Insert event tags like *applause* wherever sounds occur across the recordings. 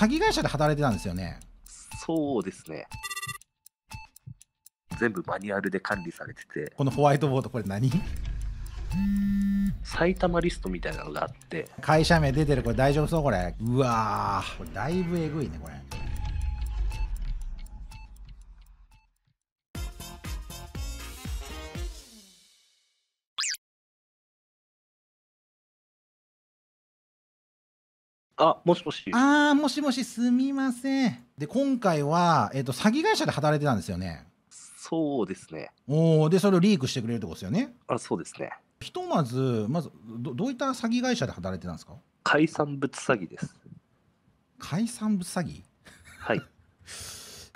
詐欺会社で働いてたんですよねそうですね全部マニュアルで管理されててこのホワイトボードこれ何埼玉リストみたいなのがあって会社名出てるこれ大丈夫そうこれうわこれだいぶえぐいねこれあ、もしもし。ああ、もしもし、すみません。で、今回は、えっ、と、詐欺会社で働いてたんですよね。そうですね。おお、で、それをリークしてくれるってことですよね。あ、そうですね。ひとまず、まず、ど、どういった詐欺会社で働いてたんですか。海産物詐欺です。海産物詐欺。はい。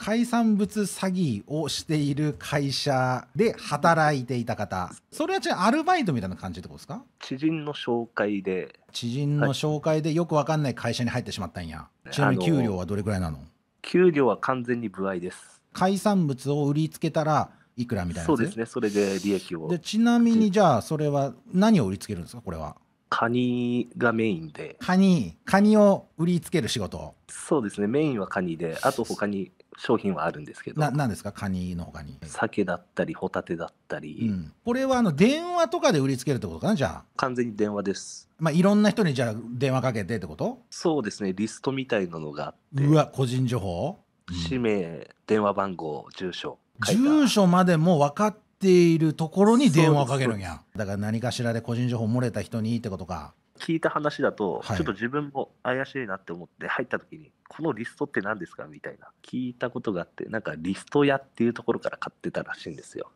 海産物詐欺をしている会社で働いていた方、それは違うアルバイトみたいな感じってことですか知人の紹介で。知人の紹介でよくわかんない会社に入ってしまったんや。ちなみに給料はどれぐらいなの給料は完全に歩合です。海産物を売りつけたら、いくらみたいなそうですね、それで利益を。でちなみにじゃあ、それは何を売りつけるんですか、これは。カニがメインでカニカニを売りつける仕事そうですねメインはカニであと他に商品はあるんですけどななんですかカニのほかに鮭だったりホタテだったり、うん、これはあの電話とかで売りつけるってことかなじゃあ完全に電話ですまあいろんな人にじゃあ電話かけてってことそうですねリストみたいなのがあってうわ個人情報、うん、氏名電話番号住所住所までも分かっているところに電話をかけるんやだから何かしらで個人情報漏れた人にってことか聞いた話だと、ちょっと自分も怪しいなって思って入った時に、このリストって何ですかみたいな聞いたことがあってなんかリスト屋っていうところから買ってたらしいんですよ。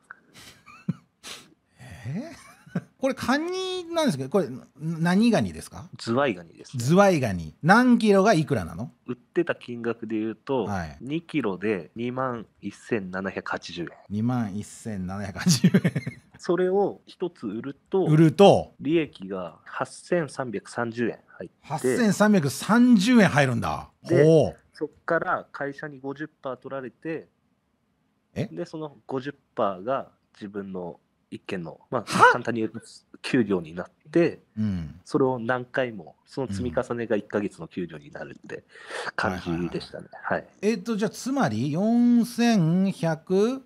*laughs* えー、*laughs* これカニなんですけどこれ何ガニですかズワイガニです、ね、ズワイガニ何キロがいくらなの売ってた金額でいうと、はい、2キロで2万1780円2万1780円それを1つ売ると、売ると、利益が8330円入って、8330円入るんだ。ほそこから会社に50%取られて、で、その50%が自分の一件の、まあ、簡単に言うと給料になって、うん、それを何回もその積み重ねが1か月の給料になるって感じでしたね。はいえっ、とじゃあつまり4165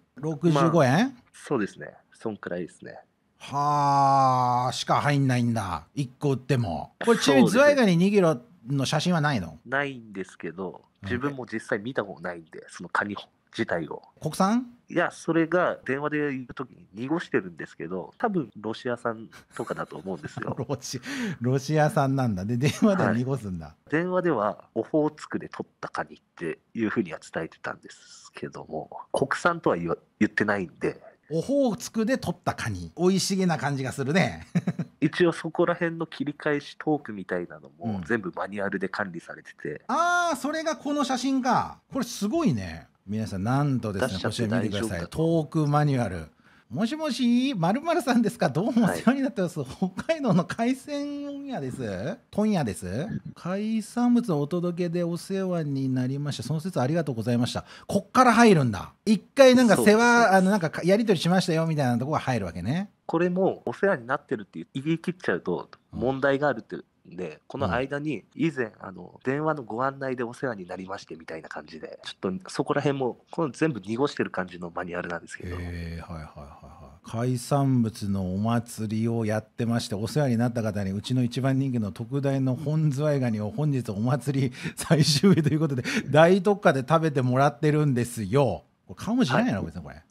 円、まあ、そうですね。そんくらいですね。はあしか入んないんだ1個売っても *laughs* これちなみにズワイガニ2キロの写真はないのないんですけど自分も実際見たことないんでそのカニ自体を国産いやそれが電話で言う時に濁してるんですけど多分ロシア産とかだと思うんですよ *laughs* ロシロシア産なんだで電話では濁すんだ、はい、電話ではオホーツクで取ったカニっていうふうには伝えてたんですけども国産とは言言ってないんでオホーツクで取ったカニ美味しげな感じがするね *laughs* 一応そこら辺の切り返しトークみたいなのも全部マニュアルで管理されてて、うん、ああそれがこの写真かこれすごいね皆さん何度ですねこちら見てくださいトークマニュアルもしもし、まるまるさんですか。どうもお世話になってます。はい、北海道の海鮮屋です。問屋です。海産物をお届けでお世話になりました。その説ありがとうございました。こっから入るんだ。一回なんか世話、あのなんかやり取りしましたよみたいなとこが入るわけね。これもお世話になってるって言い切っちゃうと問題があるってで、この間に以前、あの、電話のご案内でお世話になりましてみたいな感じで、ちょっとそこら辺も、この全部濁してる感じのマニュアルなんですけど。えー、はいはいはいはい。海産物のお祭りをやってまして、お世話になった方に、うちの一番人気の特大の本ズワイガニを本日お祭り最終日ということで、大特価で食べてもらってるんですよ。これ、かもしれないな、はい、これ。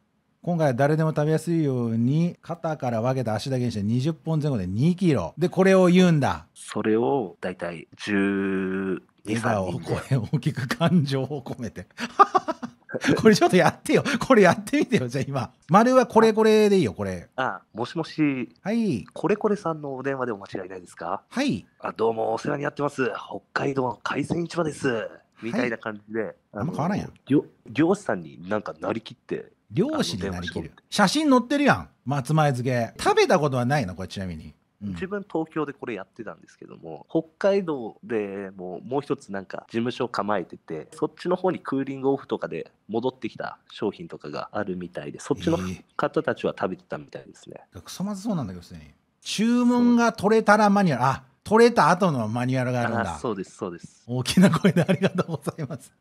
今回は誰でも食べやすいように肩から分けた足だけにして20本前後で2キロでこれを言うんだそれを大体10笑顔を大きく感情を込めて *laughs* これちょっとやってよ。これやってみてよ、じゃあ今。丸はこれこれでいいよ、これ。あもしもし。はい。これこれさんのお電話でお間違いないですかはい。あ、どうもお世話になってます。北海道の海鮮市場です。みたいな感じで。はい、あんま変わらんやん。漁師さんになんかなりきって漁師になりきる写真載ってるやん松前漬け食べたことはないのこれちなみにうん、自分東京でこれやってたんですけども北海道でももう一つなんか事務所構えててそっちの方にクーリングオフとかで戻ってきた商品とかがあるみたいでそっちの方たちは食べてたみたいですね、えー、クソまずそうなんだけどすでに注文が取れたらマニュアルあ取れた後のマニュアルがあるんだそうですそうです大きな声でありがとうございます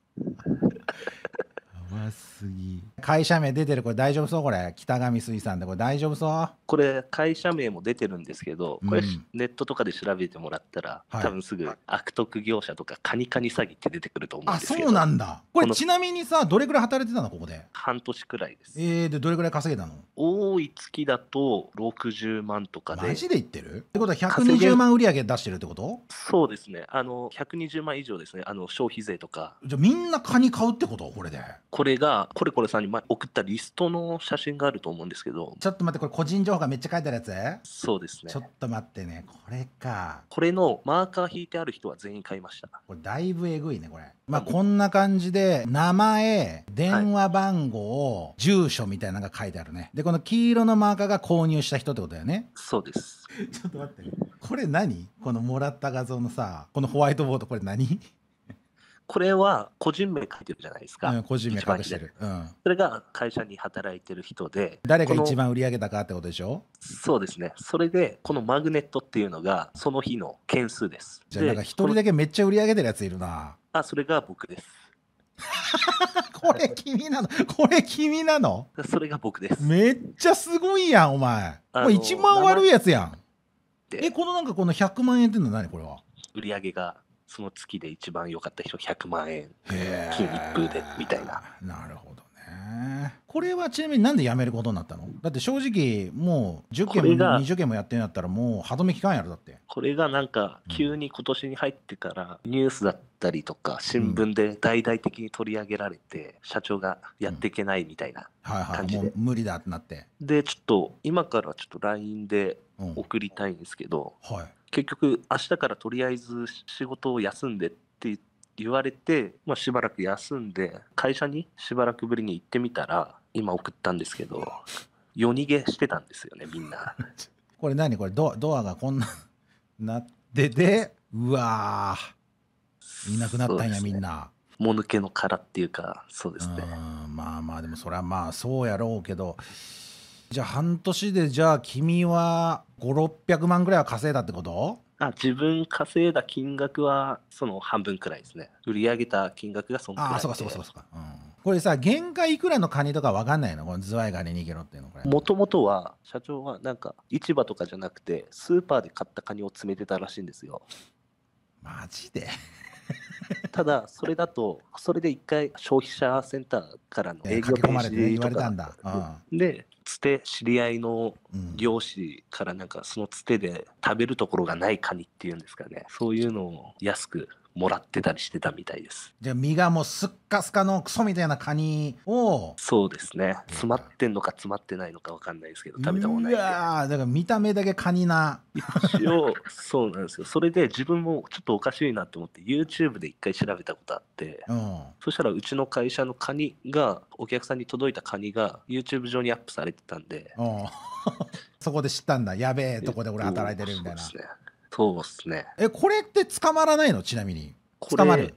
ばすぎ会社名出てるこれ大丈夫そうこれ北上水産でこれ大丈夫そうこれ会社名も出てるんですけどこれ、うん、ネットとかで調べてもらったら、はい、多分すぐ悪徳業者とかカニカニ詐欺って出てくると思うんですけどあそうなんだこれちなみにさどれぐらい働いてたのここで半年くらいですえー、でどれくらい稼げたの多い月だと60万とかでマジで言ってるってことは120万売り上げ出してるってことそうですねあの120万以上ですねあの消費税とかじゃあみんなカニ買うってことこれでこれが、これこれさんに前送ったリストの写真があると思うんですけど。ちょっと待って、これ個人情報がめっちゃ書いてあるやつそうですね。ちょっと待ってね、これか。これのマーカー引いてある人は全員買いました。これだいぶえぐいね、これ。まあ、こんな感じで、名前、電話番号、はい、住所みたいなのが書いてあるね。で、この黄色のマーカーが購入した人ってことだよね。そうです。*laughs* ちょっと待って。これ何このもらった画像のさ、このホワイトボード、これ何これは個人名書いてるじゃないですか、うん、個人名書してる、うん、それが会社に働いてる人で誰が一番売り上げたかってことでしょそうですねそれでこのマグネットっていうのがその日の件数ですじゃあなんか一人だけめっちゃ売り上げてるやついるなあそれが僕です *laughs* これ君なのこれ君なのそれが僕ですめっちゃすごいやんお前これ一番悪いやつやんえこのなんかこの100万円ってのは何これは売り上げがその月で一番良かった人100万円金一封でみたいな。なるほどね。これはちなみになんで辞めることになったのだって正直もう10件も20件もやってんだったらもう歯止め期間やろだってこれがなんか急に今年に入ってからニュースだったりとか新聞で大々的に取り上げられて社長がやっていけないみたいな感じで、うんはいはい、無理だってなってでちょっと今からちょっと LINE で送りたいんですけど、うん、はい結局明日からとりあえず仕事を休んでって言われて、まあ、しばらく休んで会社にしばらくぶりに行ってみたら今送ったんですけど夜逃げしてたんですよねみんな *laughs* これ何これドドアがこんななっててうわいなくなったんや、ね、みんな。もぬけの殻っていうかそうですねまあまあでもそれはまあそうやろうけどじゃあ半年でじゃあ君は5600万ぐらいは稼いだってことあ自分稼いだ金額はその半分くらいですね売り上げた金額がそのくらいああそうかそうかそうか、うん、これさ限界いくらのカニとか分かんないのこのズワイガニ逃げろっていうのこれもともとは社長はなんか市場とかじゃなくてスーパーで買ったカニを詰めてたらしいんですよマジで *laughs* ただ、それだと、それで一回消費者センターからの営業ページとか、ねうん、で、つて知り合いの漁師からなんかそのつてで食べるところがないカニっていうんですかねそういうのを安くもらってたりしてたみたいですじゃあ身がもうすっかすかのクソみたいなカニをそうですね詰まってんのか詰まってないのか分かんないですけど食べたことないいやだから見た目だけカニな一応そうなんですよそれで自分もちょっとおかしいなって思って YouTube で一回調べたことあって、うん、そしたらうちの会社のカニがお客さんに届いたカニが YouTube 上にアップされてたんで、うん、*laughs* そこで知ったんだやべえとこで俺働いてるみたいな。そうですねそうっすね。え、これって捕まらないのちなみに。捕まる。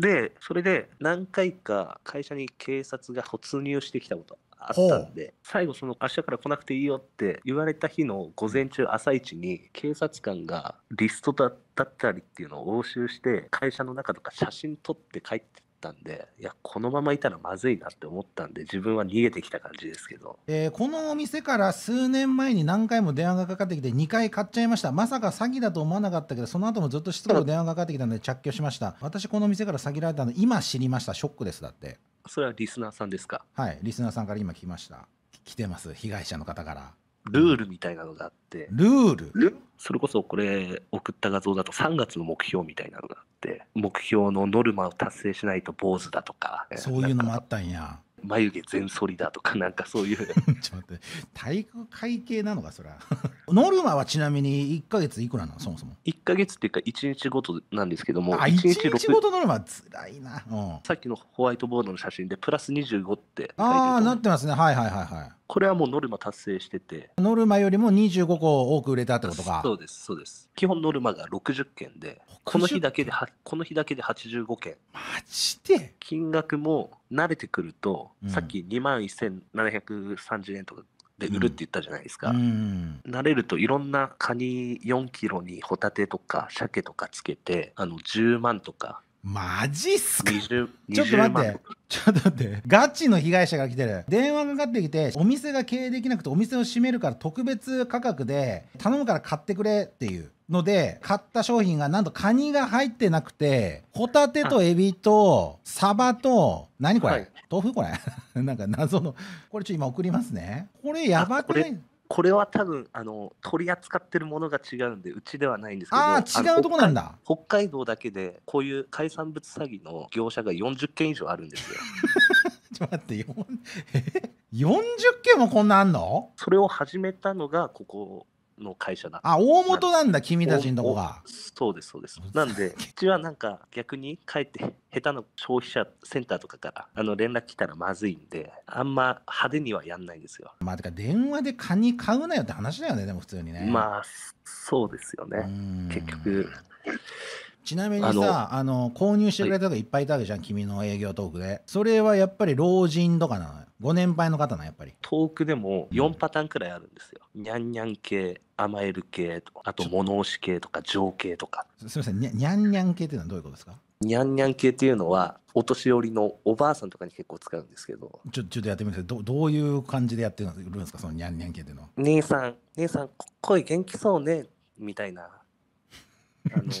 で、それで何回か会社に警察が突入してきたことあったんで、最後その明日から来なくていいよって言われた日の午前中朝一に警察官がリストだったりっていうのを押収して会社の中とか写真撮って帰ってったんで、いや、このままいたらまずいなって思ったんで、自分は逃げてきた感じですけど。えー、このお店から数年前に何回も電話がかかってきて、2回買っちゃいました。まさか詐欺だと思わなかったけど、その後もずっとしつこく電話がかかってきたんで、着去しました。私、この店から詐欺られたの、今知りました。ショックです。だって。それはリスナーさんですかはい、リスナーさんから今聞きました。来てます、被害者の方から。ルールみたいなのがあって、ルールそれこそこれ送った画像だと3月の目標みたいなのがあって目標のノルマを達成しないと坊主だとかそういうのもあったんや眉毛全剃りだとかなんかそういう *laughs* ちょっと待って体育会系なのかそりゃ *laughs* ノルマはちなみに1か月いくらなのそもそも1か月っていうか1日ごとなんですけどもあ 1, 日1日ごとノルマつらいな、うん、さっきのホワイトボードの写真でプラス25って書いてああなってますねはいはいはいはいこれはもうノルマ達成しててノルマよりも25個多く売れたってことかそうですそうです基本ノルマが60件でこの日だけでこの日だけで85件マジで金額も慣れてくると、うん、さっき2万1730円とかで売るって言ったじゃないですか、うん、慣れるといろんなカニ4キロにホタテとか鮭とかつけてあの10万とかマジっすかちょっと待って、ちょっと待って、ガチの被害者が来てる。電話がかかってきて、お店が経営できなくて、お店を閉めるから特別価格で、頼むから買ってくれっていう。ので買った商品がなんとカニが入ってなくてホタテとエビとサバと何これ、はい、豆腐これ *laughs* なんか謎のこれちょっと今送りますねこれやばくないこれは多分あの取り扱ってるものが違うんでうちではないんですけどああ違うとこなんだ北海道だけでこういう海産物詐欺の業者が40件以上あるんですよ *laughs* ちょっと待って40件もこんなあんのそれを始めたのがここの会社なあ大元なんだ君たちのとこがそうですそうですなんでうちはなんか逆にかえって下手な消費者センターとかからあの連絡来たらまずいんであんま派手にはやんないんですよまあてか電話でカニ買うなよって話だよねでも普通にねまあそうですよね結局ちなみにさあの購入してくれた人がいっぱいいたわけじゃん、はい、君の営業トークでそれはやっぱり老人とかなのよご年配の方なやっぱりトークでも4パターンくらいあるんですよ、にゃんにゃん系甘える系とあと物押し系とか情系とかすみませんにゃんにゃん系っていうのはどういうことですかにゃんにゃん系っていうのはお年寄りのおばあさんとかに結構使うんですけどちょちょっとやってみてどどういう感じでやってるんですかそのにゃんにゃん系っていうのは姉さん姉さん声元気そうねみたいなあの *laughs*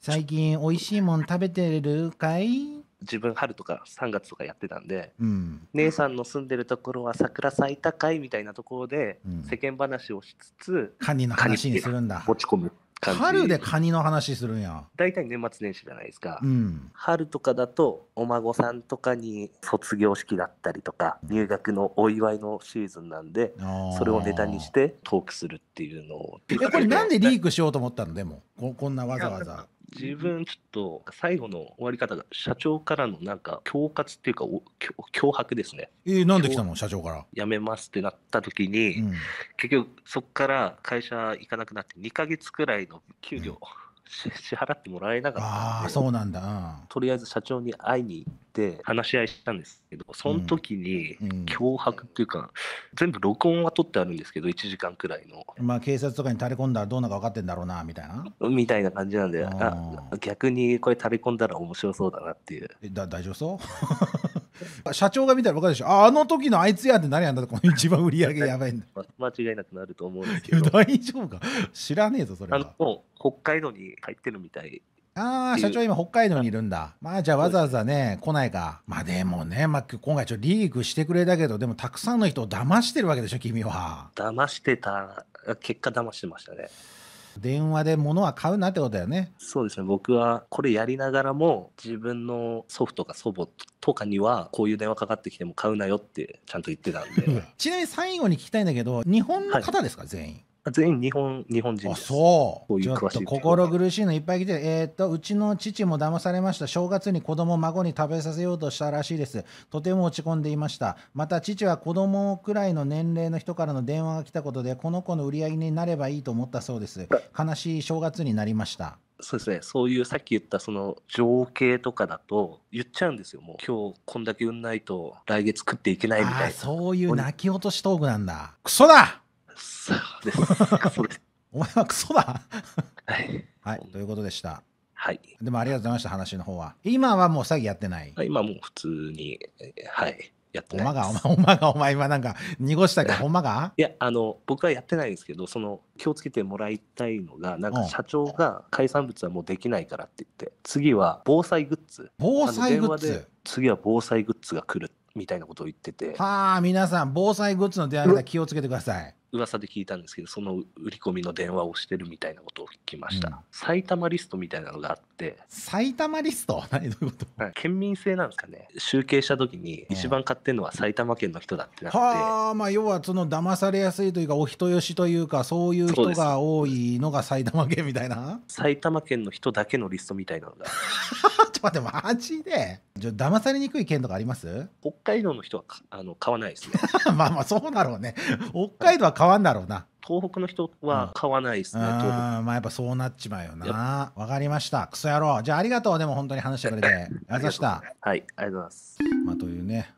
最近美味しいもん食べてるかい自分春とか3月とかやってたんで、うん、姉さんの住んでるところは桜咲いたかいみたいなところで世間話をしつつ、うん、カニの話にするんだ落ち込む感じ春でカニの話するんや大体年末年始じゃないですか、うん、春とかだとお孫さんとかに卒業式だったりとか入学のお祝いのシーズンなんで、うん、それをネタにしてトークするっていうのをえこれなんでリークしようと思ったのでもここんなわざわざ自分ちょっと最後の終わり方が社長からのなんか恐喝っていうかお脅迫ですね。えー、なんで来たの社長から。辞めますってなった時に、うん、結局そこから会社行かなくなって2か月くらいの給料、うん支払ってもらえなかったああそうなんだ、とりあえず社長に会いに行って話し合いしたんですけどその時に脅迫っていうか、うんうん、全部録音は取ってあるんですけど1時間くらいのまあ警察とかに垂れ込んだらどうなのか分かってんだろうなみたいなみたいな感じなんであ逆にこれ垂れ込んだら面白そうだなっていうだ大丈夫そう社長が見たら分かるでしょああの時のあいつやって何やんだっこの一番売り上げやばいんだ *laughs* 間違いなくなると思うんですけど大丈夫か知らねえぞそれはもう北海道に帰ってるみたいああ社長今北海道にいるんだまあじゃあわざわざね来ないかまあでもね、まあ、今回ちょっとリーグしてくれたけどでもたくさんの人を騙してるわけでしょ君は騙してた結果騙してましたね電話で物は買うなってことだよね。そうですね。僕はこれやりながらも自分の祖父とか祖母とかにはこういう電話かかってきても買うなよってちゃんと言ってたんで。*laughs* ちなみに最後に聞きたいんだけど、日本の方ですか、全員。全員日本日本人です。そうそういう詳しい心苦しいのいっぱい来て、えー、っとうちの父も騙されました。正月に子供孫に食べさせようとしたらしいです。とても落ち込んでいました。また父は子供くらいの年齢の人からの電話が来たことで、この子の売り上げになればいいと思ったそうです。悲しい正月になりました。そうですね、そういうさっき言ったその情景とかだと言っちゃうんですよ、もう今日こんだけ売んないと来月食っていけないみたいな。そういう泣き落としトークなんだ。クソだでクソです。*laughs* お前はクソだ。はい。はい、ということでした。はい。でもありがとうございました、話の方は。今はもう詐欺やってない。今もう普通に、はい。やってないおまが、おまおまが、お前今なんか濁したけど、*laughs* ほんまがいや、あの、僕はやってないんですけど、その、気をつけてもらいたいのが、なんか社長が海産物はもうできないからって言って、次は防災グッズ。防災グッズ次は防災グッズが来るみたいなことを言ってて。はあ、皆さん、防災グッズの出会いは気をつけてください。噂で聞いたんですけどその売り込みの電話をしてるみたいなことを聞きました、うん、埼玉リストみたいなのがあっって埼玉リスト *laughs* 何どういうこと、はい、県民性なんですかね集計した時に一番買ってんのは埼玉県の人だってなって、はあまあ要はその騙されやすいというかお人よしというかそういう人が多いのが埼玉県みたいな埼玉県の人だけのリストみたいなのが *laughs* ちょっと待ってマジでじゃ騙されにくい県とかあります北海道の人はあの買わないですね *laughs* まあまあそうだろうね北海道は買わんだろうな、はい東北の人は買わないですね、うん、まあやっぱそうなっちまうよな。わかりました。クソ野郎。じゃあありがとう。でも本当に話してくれて。*laughs* ありがとうございました。はい、ありがとうございます。まあというね。